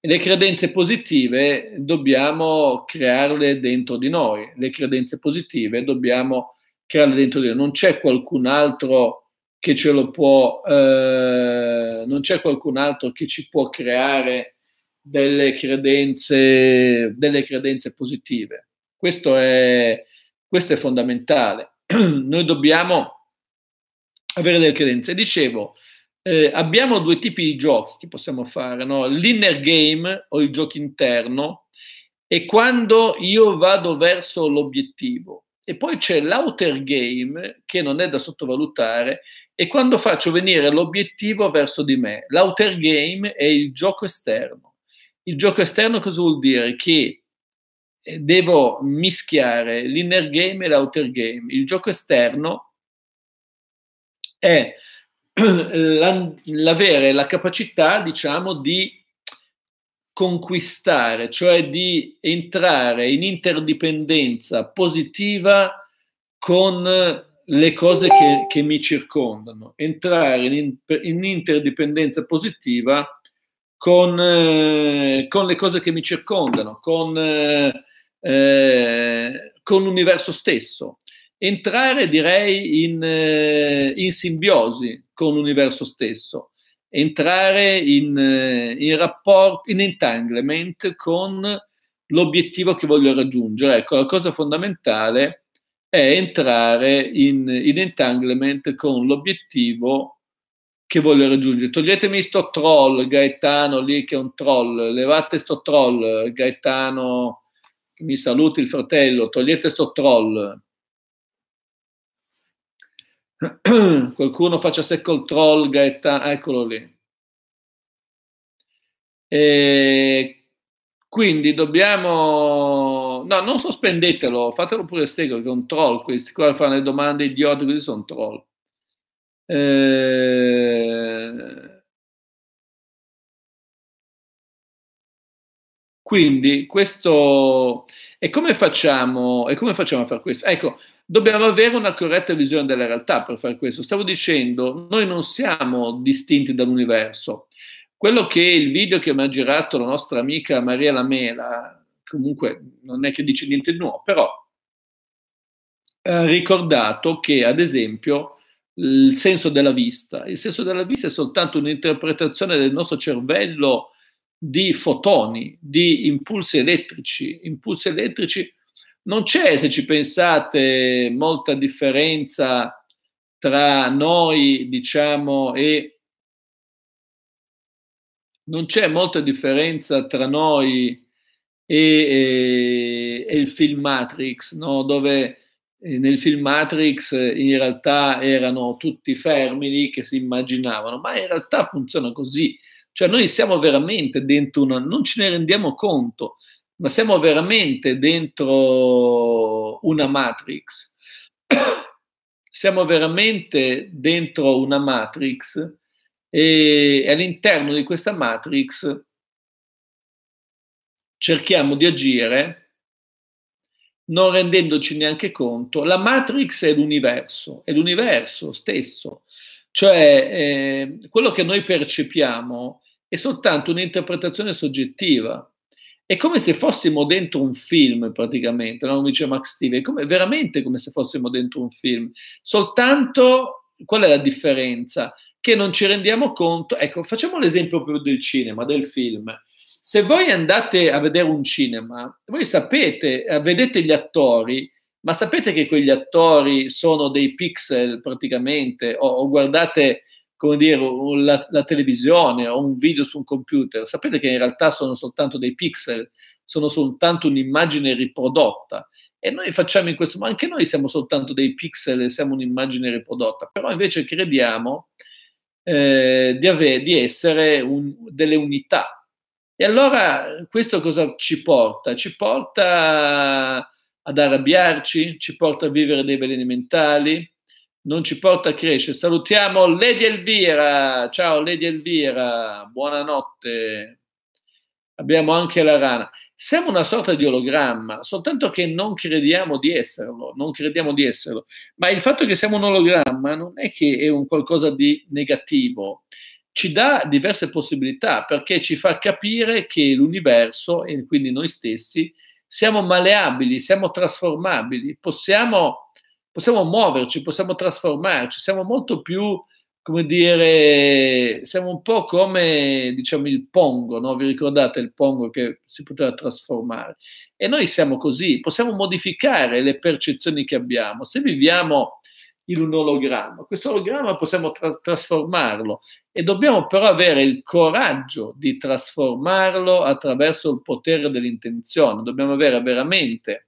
A: E le credenze positive dobbiamo crearle dentro di noi, le credenze positive dobbiamo crearle dentro di noi, non c'è qualcun altro che ce lo può, eh, non c'è qualcun altro che ci può creare delle credenze, delle credenze positive. Questo è, questo è fondamentale. Noi dobbiamo avere delle credenze. Dicevo, eh, abbiamo due tipi di giochi che possiamo fare, no? l'inner game o il gioco interno e quando io vado verso l'obiettivo. E poi c'è l'outer game che non è da sottovalutare e quando faccio venire l'obiettivo verso di me. L'outer game è il gioco esterno. Il gioco esterno cosa vuol dire? Che devo mischiare l'inner game e l'outer game. Il gioco esterno è l'avere la capacità, diciamo, di conquistare, cioè di entrare in interdipendenza positiva con le cose che, che mi circondano, entrare in, in interdipendenza positiva con, eh, con, le cose che mi circondano, con eh, eh, con l'universo stesso, entrare direi in, eh, in, simbiosi con l'universo stesso, entrare in, eh, in rapporto, in entanglement con l'obiettivo che voglio raggiungere. Ecco, la cosa fondamentale è entrare in, in entanglement con l'obiettivo che voglio raggiungere. Toglietemi sto troll Gaetano lì che è un troll, levate sto troll Gaetano mi saluti il fratello, togliete sto troll. Qualcuno faccia secco il troll, Gaeta, eccolo lì. E quindi dobbiamo... No, non sospendetelo, fatelo pure seguire, che è un troll, questi qua fanno le domande idiote, questi sono troll. Eh Quindi questo... E come facciamo, e come facciamo a fare questo? Ecco, dobbiamo avere una corretta visione della realtà per fare questo. Stavo dicendo, noi non siamo distinti dall'universo. Quello che il video che mi ha girato la nostra amica Maria Lamela, comunque non è che dice niente di nuovo, però ha ricordato che, ad esempio, il senso della vista, il senso della vista è soltanto un'interpretazione del nostro cervello di fotoni, di impulsi elettrici, impulsi elettrici non c'è, se ci pensate, molta differenza tra noi, diciamo, e non c'è molta differenza tra noi e, e, e il film Matrix, no? dove eh, nel film Matrix eh, in realtà erano tutti fermi lì che si immaginavano, ma in realtà funziona così. Cioè noi siamo veramente dentro una, non ce ne rendiamo conto, ma siamo veramente dentro una matrix. siamo veramente dentro una matrix e all'interno di questa matrix cerchiamo di agire non rendendoci neanche conto. La matrix è l'universo, è l'universo stesso. Cioè eh, quello che noi percepiamo è soltanto un'interpretazione soggettiva. È come se fossimo dentro un film, praticamente, no? come dice Max Steve, è come, veramente come se fossimo dentro un film. Soltanto qual è la differenza? Che non ci rendiamo conto. Ecco, facciamo l'esempio proprio del cinema, del film. Se voi andate a vedere un cinema, voi sapete, eh, vedete gli attori, ma sapete che quegli attori sono dei pixel praticamente, o, o guardate come dire, la, la, televisione o un video su un computer. Sapete che in realtà sono soltanto dei pixel, sono soltanto un'immagine riprodotta. E noi facciamo in questo modo, anche noi siamo soltanto dei pixel e siamo un'immagine riprodotta, però invece crediamo eh, di, avere, di, essere un, delle unità. E allora questo cosa ci porta? Ci porta ad arrabbiarci, ci porta a vivere dei veleni mentali, non ci porta a crescere. Salutiamo Lady Elvira. Ciao Lady Elvira, buonanotte. Abbiamo anche la rana. Siamo una sorta di ologramma, soltanto che non crediamo di esserlo, non crediamo di esserlo. Ma il fatto che siamo un ologramma non è che è un qualcosa di negativo. Ci dà diverse possibilità perché ci fa capire che l'universo e quindi noi stessi siamo maleabili, siamo trasformabili, possiamo possiamo muoverci, possiamo trasformarci, siamo molto più, come dire, siamo un po' come, diciamo, il pongo, no? Vi ricordate il pongo che si poteva trasformare? E noi siamo così, possiamo modificare le percezioni che abbiamo. Se viviamo in un ologramma, questo ologramma possiamo tra- trasformarlo e dobbiamo però avere il coraggio di trasformarlo attraverso il potere dell'intenzione, dobbiamo avere veramente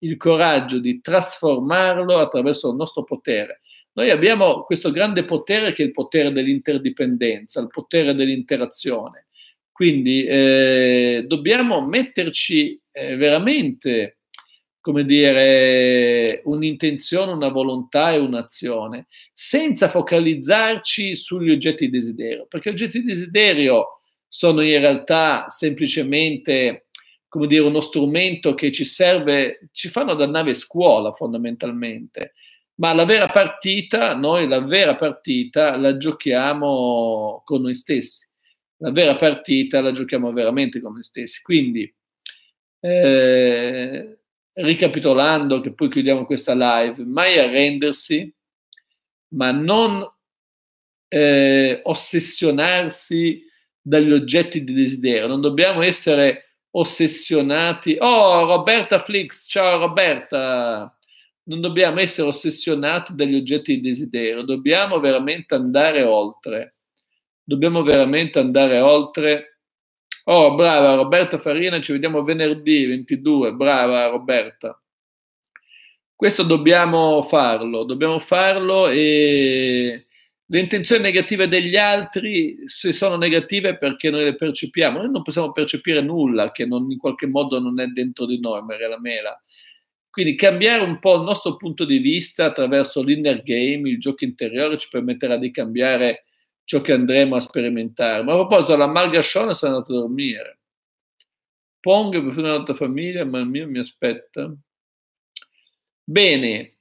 A: il coraggio di trasformarlo attraverso il nostro potere. Noi abbiamo questo grande potere che è il potere dell'interdipendenza, il potere dell'interazione. Quindi eh, dobbiamo metterci eh, veramente, come dire, un'intenzione, una volontà e un'azione, senza focalizzarci sugli oggetti di desiderio, perché gli oggetti di desiderio sono in realtà semplicemente come dire, uno strumento che ci serve, ci fanno da nave scuola fondamentalmente, ma la vera partita, noi la vera partita la giochiamo con noi stessi, la vera partita la giochiamo veramente con noi stessi. Quindi, eh, ricapitolando, che poi chiudiamo questa live, mai arrendersi, ma non eh, ossessionarsi dagli oggetti di desiderio, non dobbiamo essere ossessionati. Oh, Roberta Flix, ciao Roberta. Non dobbiamo essere ossessionati dagli oggetti di desiderio, dobbiamo veramente andare oltre. Dobbiamo veramente andare oltre. Oh, brava Roberta Farina, ci vediamo venerdì 22. Brava Roberta. Questo dobbiamo farlo, dobbiamo farlo e le intenzioni negative degli altri, se sono negative, perché noi le percepiamo? Noi non possiamo percepire nulla che non, in qualche modo non è dentro di noi, Maria la mela. Quindi cambiare un po' il nostro punto di vista attraverso l'inner game, il gioco interiore, ci permetterà di cambiare ciò che andremo a sperimentare. Ma a proposito, la Malgascione si è andata a dormire. Pong è per un'altra famiglia, ma il mio mi aspetta. Bene,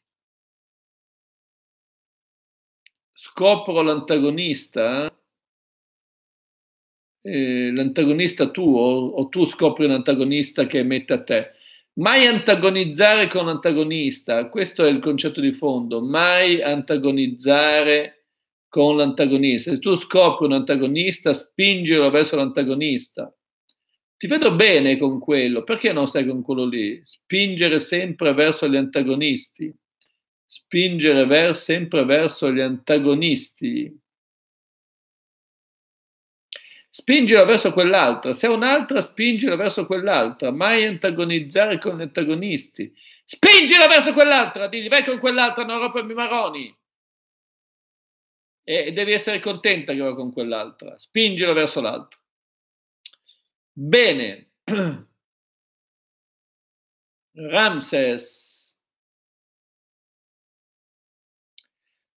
A: scopro l'antagonista, eh? eh, l'antagonista tuo, o tu scopri un antagonista che è a te. Mai antagonizzare con l'antagonista, questo è il concetto di fondo, mai antagonizzare con l'antagonista. Se tu scopri un antagonista, spingilo verso l'antagonista. Ti vedo bene con quello, perché non stai con quello lì? Spingere sempre verso gli antagonisti spingere ver- sempre verso gli antagonisti. Spingila verso quell'altra, se è un'altra, spingila verso quell'altra, mai antagonizzare con gli antagonisti. Spingila verso quell'altra, digli vai con quell'altra, non rompermi i maroni. E devi essere contenta che va con quell'altra, spingila verso l'altra. Bene.
B: Ramses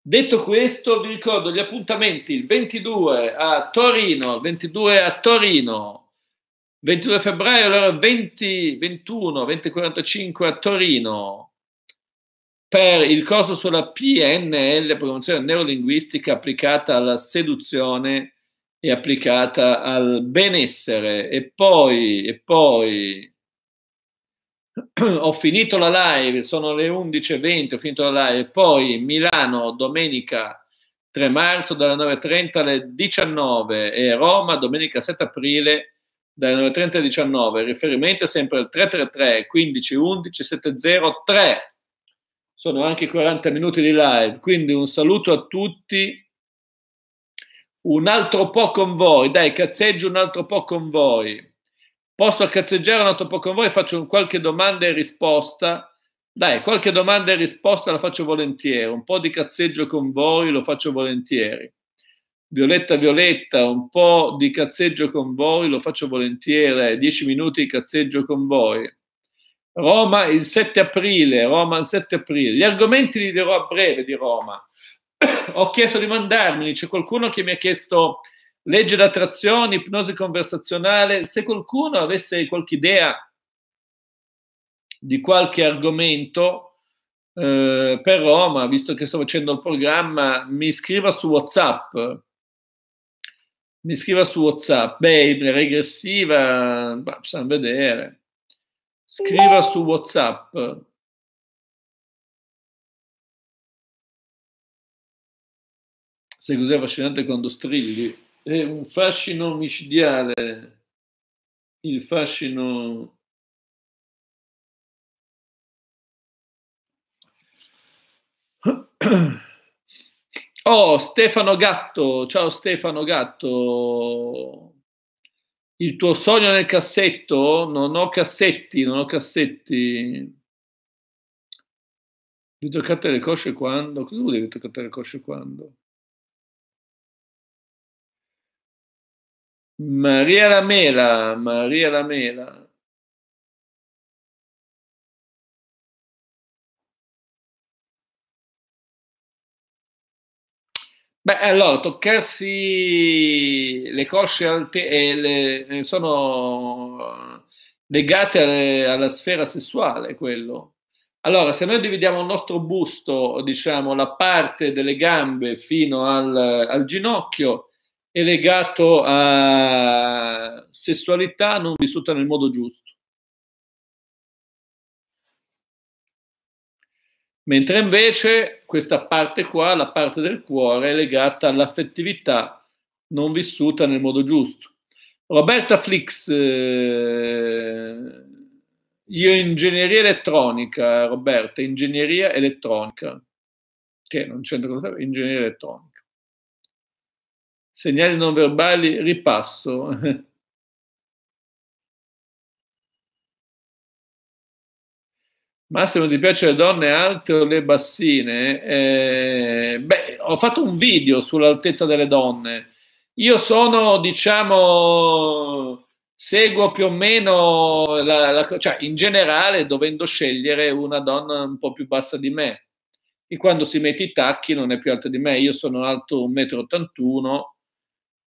A: Detto questo, vi ricordo gli appuntamenti il 22 a Torino, il 22 a Torino, 22 febbraio allora 20, 21, 20.45 a Torino per il corso sulla PNL, promozione neurolinguistica applicata alla seduzione e applicata al benessere. E poi, e poi ho finito la live, sono le 11.20, ho finito la live, poi Milano domenica 3 marzo dalle 9.30 alle 19 e Roma domenica 7 aprile dalle 9.30 alle 19. riferimento sempre al 333 15 11 703. Sono anche 40 minuti di live, quindi un saluto a tutti. Un altro po' con voi, dai, cazzeggio un altro po' con voi. Posso cazzeggiare un altro po' con voi? Faccio qualche domanda e risposta. Dai, qualche domanda e risposta la faccio volentieri. Un po' di cazzeggio con voi lo faccio volentieri. Violetta, Violetta, un po' di cazzeggio con voi lo faccio volentieri. Dieci minuti di cazzeggio con voi. Roma il 7 aprile, Roma il 7 aprile. Gli argomenti li dirò a breve di Roma. Ho chiesto di mandarmeli, c'è qualcuno che mi ha chiesto legge d'attrazione, ipnosi conversazionale, se qualcuno avesse qualche idea di qualche argomento eh, per Roma, visto che sto facendo il programma, mi scriva su WhatsApp. Mi scriva su WhatsApp. Beh, regressiva, bah, possiamo vedere. Scriva su WhatsApp. Se così affascinante quando strilli è un fascino micidiale, il fascino Oh, Stefano Gatto, ciao Stefano Gatto. Il tuo sogno nel cassetto? Non ho cassetti, non ho cassetti. Vi toccate le cosce quando? Cosa vuol dire toccate le cosce quando? Maria la mela, Maria la mela. Beh, allora, toccarsi le cosce alte eh, le, sono legate alle, alla sfera sessuale, quello. Allora, se noi dividiamo il nostro busto, diciamo, la parte delle gambe fino al, al ginocchio, è legato a sessualità non vissuta nel modo giusto. Mentre invece questa parte qua, la parte del cuore, è legata all'affettività non vissuta nel modo giusto. Roberta Flix, eh, io ingegneria elettronica, Roberta, ingegneria elettronica, che non c'entra con ingegneria elettronica. Segnali non verbali, ripasso. Massimo, ti piace le donne alte o le bassine? Eh, beh, ho fatto un video sull'altezza delle donne. Io sono, diciamo, seguo più o meno, la, la, cioè in generale, dovendo scegliere una donna un po' più bassa di me. E quando si mette i tacchi non è più alta di me. Io sono alto 1,81 m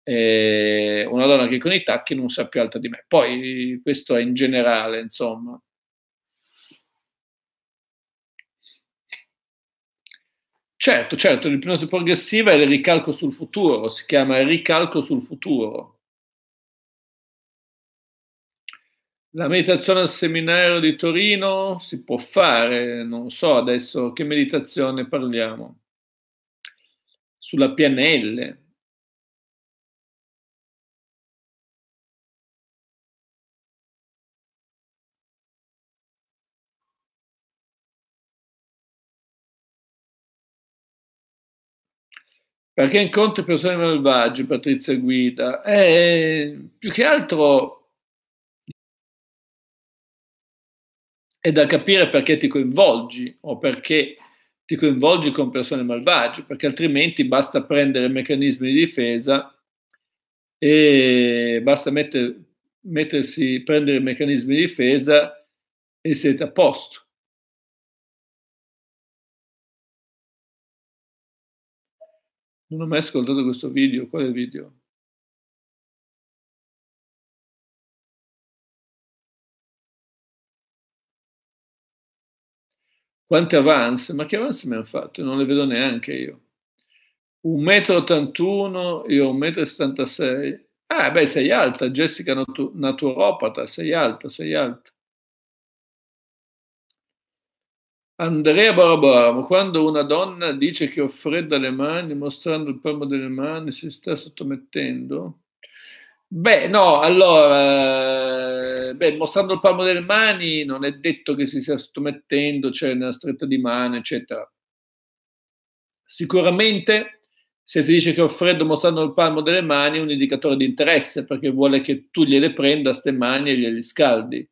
A: eh, una donna che con i tacchi non sa più alta di me. Poi questo è in generale, insomma. Certo, certo, l'ipnosi progressiva è il ricalco sul futuro, si chiama ricalco sul futuro. La meditazione al seminario di Torino si può fare, non so adesso che meditazione parliamo. Sulla PNL,
B: perché incontri persone malvagie,
A: Patrizia Guida, è eh, più che altro è da capire perché ti coinvolgi o perché ti coinvolgi con persone malvagie, perché altrimenti basta prendere meccanismi di difesa e basta metter, mettersi, prendere meccanismi di difesa e siete a posto.
B: Non ho mai ascoltato questo video, quale video?
A: Quante avance? Ma che avance mi hanno fatto? Non le vedo neanche io. 1,81 m e 1,76 m. Ah, beh, sei alta, Jessica naturopata, sei alta, sei alta. Andrea Barabara, quando una donna dice che ho freddo le mani, mostrando il palmo delle mani, si sta sottomettendo? Beh, no, allora, eh, beh, mostrando il palmo delle mani non è detto che si stia sottomettendo, cioè nella stretta di mano, eccetera. Sicuramente, se ti dice che ho freddo mostrando il palmo delle mani, è un indicatore di interesse, perché vuole che tu gliele prenda ste mani e gliele scaldi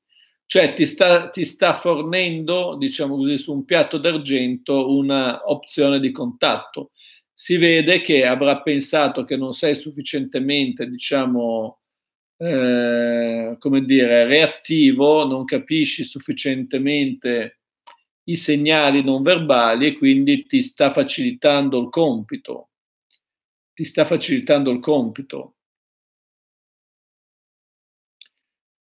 A: cioè ti sta, ti sta fornendo, diciamo così, su un piatto d'argento un'opzione di contatto. Si vede che avrà pensato che non sei sufficientemente, diciamo, eh, come dire, reattivo, non capisci sufficientemente i segnali non verbali e quindi ti sta facilitando il compito. Ti sta facilitando il compito.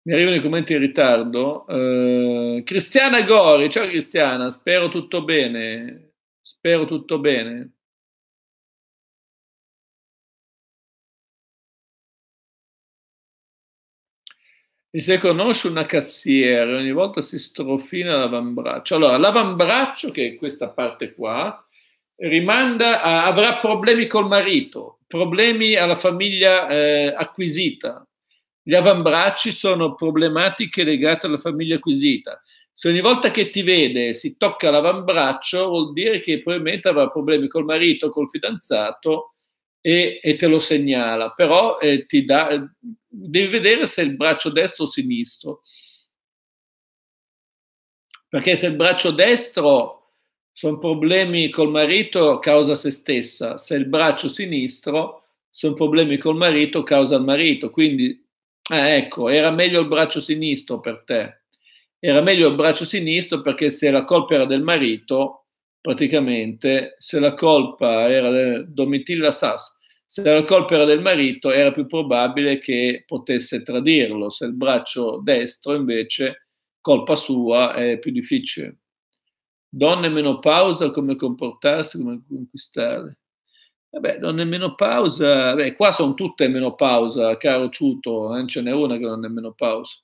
A: mi arrivano i commenti in ritardo. Uh, Cristiana Gori, ciao Cristiana, spero tutto bene. Spero tutto bene. Mi si riconosce una cassiera, ogni volta si strofina l'avambraccio. Allora, l'avambraccio, che è questa parte qua, rimanda a, avrà problemi col marito, problemi alla famiglia eh, acquisita, gli avambracci sono problematiche legate alla famiglia acquisita. Se ogni volta che ti vede si tocca l'avambraccio, vuol dire che probabilmente avrà problemi col marito, col fidanzato e, e te lo segnala. Però eh, ti dà, devi vedere se è il braccio destro o sinistro. Perché se il braccio destro sono problemi col marito, causa se stessa. Se il braccio sinistro sono problemi col marito, causa il marito. Quindi Ah, ecco, era meglio il braccio sinistro per te. Era meglio il braccio sinistro perché se la colpa era del marito, praticamente, se la colpa era del Domitilla Sass, se la colpa era del marito, era più probabile che potesse tradirlo. Se il braccio destro, invece, colpa sua, è più difficile. Donne menopausa, come comportarsi, come conquistare. Vabbè, non è menopausa, beh, qua sono tutte in menopausa, caro Ciuto, non eh, ce n'è una che non è menopausa.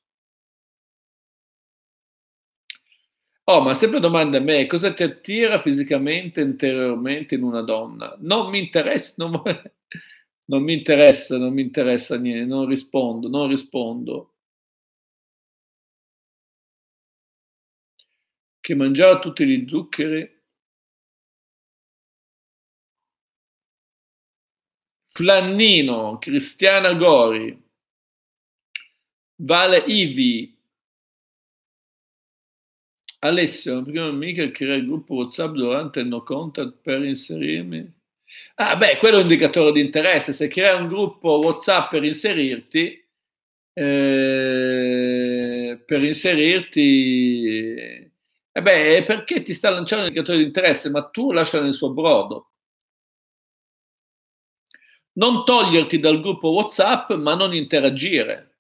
A: Oh, ma sempre domanda a me, cosa ti attira fisicamente, interiormente in una donna? Non mi interessa, non, non mi interessa, non mi interessa niente, non rispondo, non rispondo.
B: Che mangiava tutti gli zuccheri Flannino,
A: Cristiana Gori, Vale Ivi, Alessio, perché non mica crea il gruppo WhatsApp durante il no contact per inserirmi? Ah, beh, quello è un indicatore di interesse. Se crea un gruppo WhatsApp per inserirti, eh, per inserirti, eh beh, perché ti sta lanciando un indicatore di interesse, ma tu lascia nel suo brodo non toglierti dal gruppo WhatsApp, ma non interagire.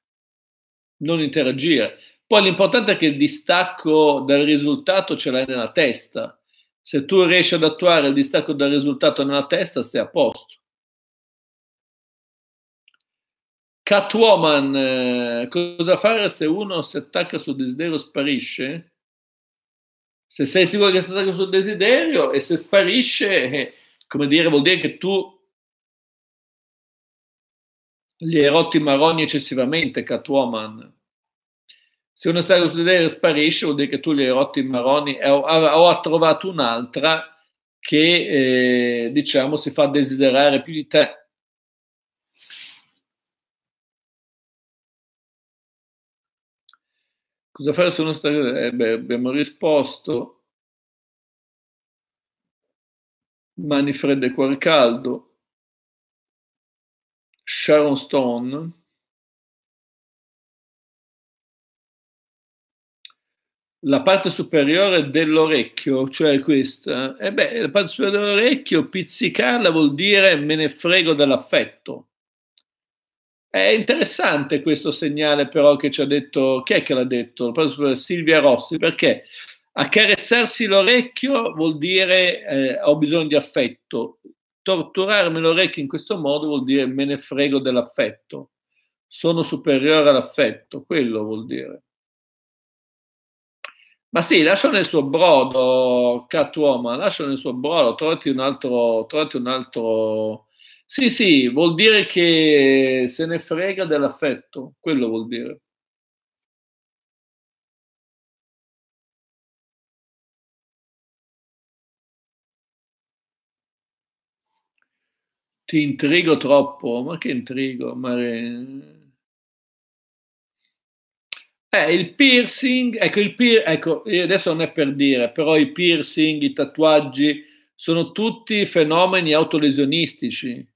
A: Non interagire. Poi l'importante è che il distacco dal risultato ce l'hai nella testa. Se tu riesci ad attuare il distacco dal risultato nella testa, sei a posto. Catwoman, eh, cosa fare se uno si attacca sul desiderio sparisce? Se sei sicuro che si attacca sul desiderio e se sparisce, eh, come dire, vuol dire che tu gli erotti marroni eccessivamente, Catwoman. Se uno una storia del sparisce vuol dire che tu li erotti marroni e eh, ho, trovato un'altra che eh, diciamo si fa desiderare più di te.
B: Cosa fare se uno sta... Eh beh, abbiamo risposto. Mani fredde e cuore caldo. Sharon Stone,
A: la parte superiore dell'orecchio, cioè questa, e eh, eh beh, la parte superiore dell'orecchio, pizzicarla vuol dire me ne frego dell'affetto. È interessante questo segnale però che ci ha detto, chi è che l'ha detto? Silvia Rossi, perché accarezzarsi l'orecchio vuol dire eh, ho bisogno di affetto, torturarmi l'orecchio in questo modo vuol dire me ne frego dell'affetto, sono superiore all'affetto, quello vuol dire. Ma sì, lascia nel suo brodo, Catwoman, lascia nel suo brodo, trovati un altro, trovati un altro... Sì, sì, vuol dire che se ne frega dell'affetto, quello vuol dire. ti intrigo troppo, ma che intrigo? Ma... Eh, il piercing, ecco, il pier, ecco, adesso non è per dire, però i piercing, i tatuaggi sono tutti fenomeni autolesionistici,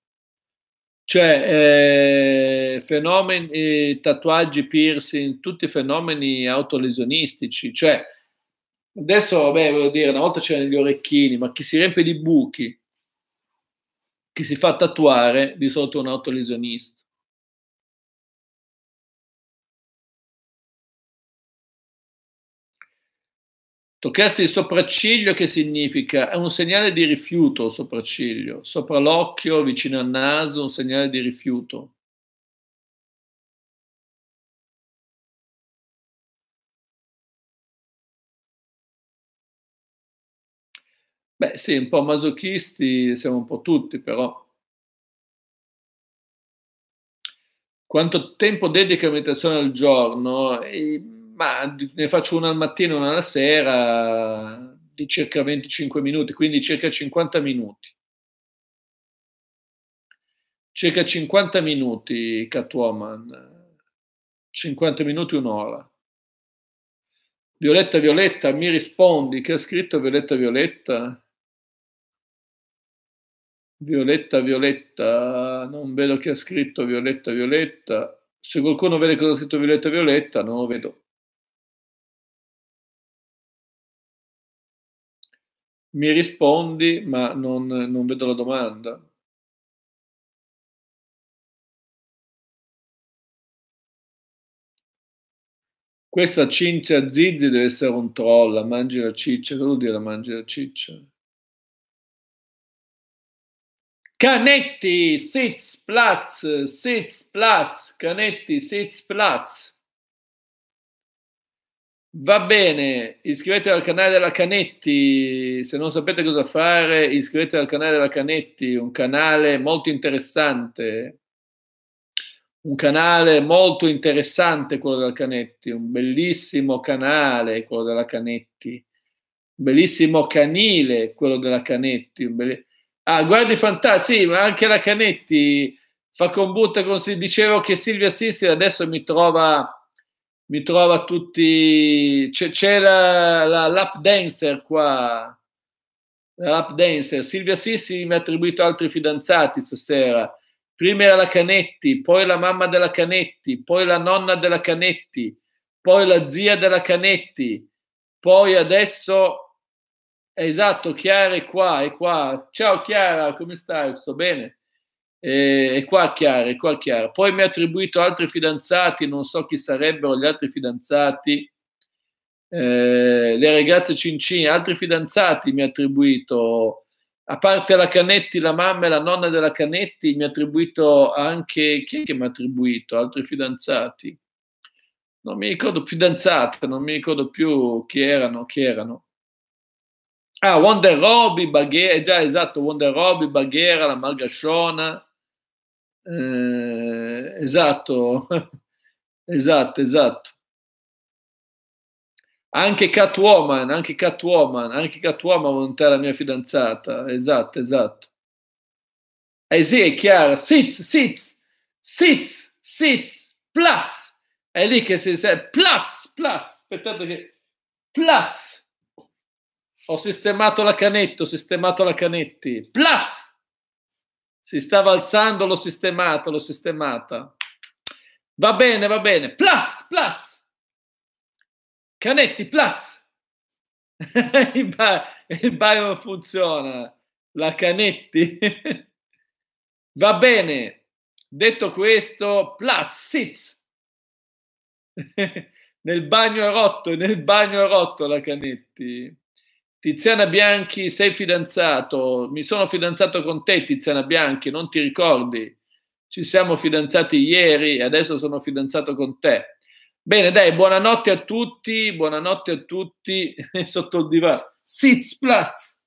A: cioè eh, fenomeni, eh, tatuaggi, piercing, tutti fenomeni autolesionistici, cioè adesso, vabbè, voglio dire, una volta c'erano gli orecchini, ma chi si riempie di buchi, che si fa tatuare di sotto un autolesionista. Toccarsi il sopracciglio che significa? È un segnale di rifiuto il sopracciglio, sopra l'occhio, vicino al naso, un segnale di rifiuto. Beh sì, un po' masochisti siamo un po' tutti, però Quanto tempo dedico a meditazione al giorno? E, ma ne faccio una al mattino e una alla sera di circa 25 minuti, quindi circa 50 minuti. Circa 50 minuti, Catwoman. 50 minuti, un'ora. Violetta, Violetta, mi rispondi, che ha scritto Violetta, Violetta? Violetta, Violetta, non vedo chi ha scritto Violetta, Violetta. Se qualcuno vede cosa ha scritto Violetta, Violetta, non lo vedo.
B: Mi rispondi, ma non, non vedo la domanda. Questa Cinzia
A: zizi deve essere un troll, la mangi la ciccia, cosa vuol dire la mangi la ciccia? Canetti, Sitzplatz, Sitzplatz, Canetti, Sitzplatz. Va bene, iscrivetevi al canale della Canetti, se non sapete cosa fare, iscrivetevi al canale della Canetti, un canale molto interessante, un canale molto interessante quello della Canetti, un bellissimo canale quello della Canetti, un bellissimo canile quello della Canetti, un bellissimo Ah, guardi fantastico, sì, ma anche la Canetti fa combutta con dicevo che Silvia Sissi adesso mi trova mi trova tutti c'è, la, la lap dancer qua la lap dancer Silvia Sissi mi ha attribuito altri fidanzati stasera prima era la Canetti poi la mamma della Canetti poi la nonna della Canetti poi la zia della Canetti poi adesso Esatto, Chiara è qua, è qua. Ciao Chiara, come stai? Sto bene? Eh, è qua Chiara, è qua Chiara. Poi mi ha attribuito altri fidanzati, non so chi sarebbero gli altri fidanzati. Eh, le ragazze Cincin, altri fidanzati mi ha attribuito, a parte la Canetti, la mamma e la nonna della Canetti, mi ha attribuito anche, chi è che mi ha attribuito? Altri fidanzati. Non mi ricordo, fidanzata, non mi ricordo più chi erano, chi erano. Ah, Wonder Robby, Baghera, eh, già esatto, Wonder Robby, Baghera, la Malgasciona. Eh, esatto, esatto, esatto. Anche Catwoman, anche Catwoman, anche Catwoman volontà la mia fidanzata. Esatto, esatto. Eh sì, è chiaro. Sitz, sitz, sitz, sitz, platz. È lì che si... Platz, platz. Aspettate che... Platz. Ho sistemato la canetta, ho sistemato la canetti. Platz! Si stava alzando, l'ho sistemato, l'ho sistemata. Va bene, va bene. Platz, Platz! Canetti, Platz! il, bar, il bar non funziona. La canetti. va bene. Detto questo, Platz, sits! nel bagno è rotto, nel bagno è rotto la Canetti. Tiziana Bianchi, sei fidanzato, mi sono fidanzato con te Tiziana Bianchi, non ti ricordi? Ci siamo fidanzati ieri e adesso sono fidanzato con te. Bene, dai, buonanotte a tutti, buonanotte a tutti sotto il divano. Sitzplatz.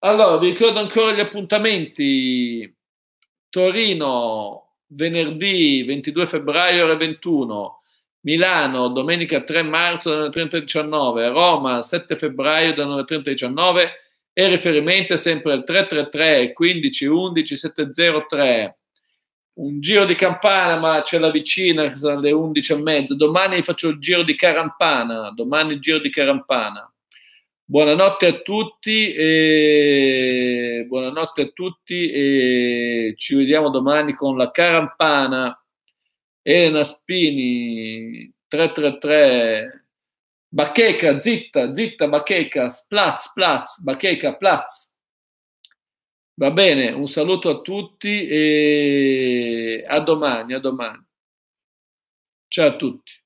A: Allora, vi ricordo ancora gli appuntamenti. Torino, venerdì 22 febbraio ore 21. Milano domenica 3 marzo alle 9.30-19, Roma 7 febbraio dalle 9.30-19 e riferimento sempre al 333 15 11 703. Un giro di campana, ma c'è la vicina che sono alle 11.30. Domani faccio il giro di Carampana. Domani il giro di Carampana. Buonanotte a tutti e buonanotte a tutti e ci vediamo domani con la Carampana. Elena Spini 333 Bacheca, zitta, zitta Bacheca, Splaz, Plaz, Bacheca, Plaz. Va bene, un saluto a tutti e a domani, a domani. Ciao a tutti.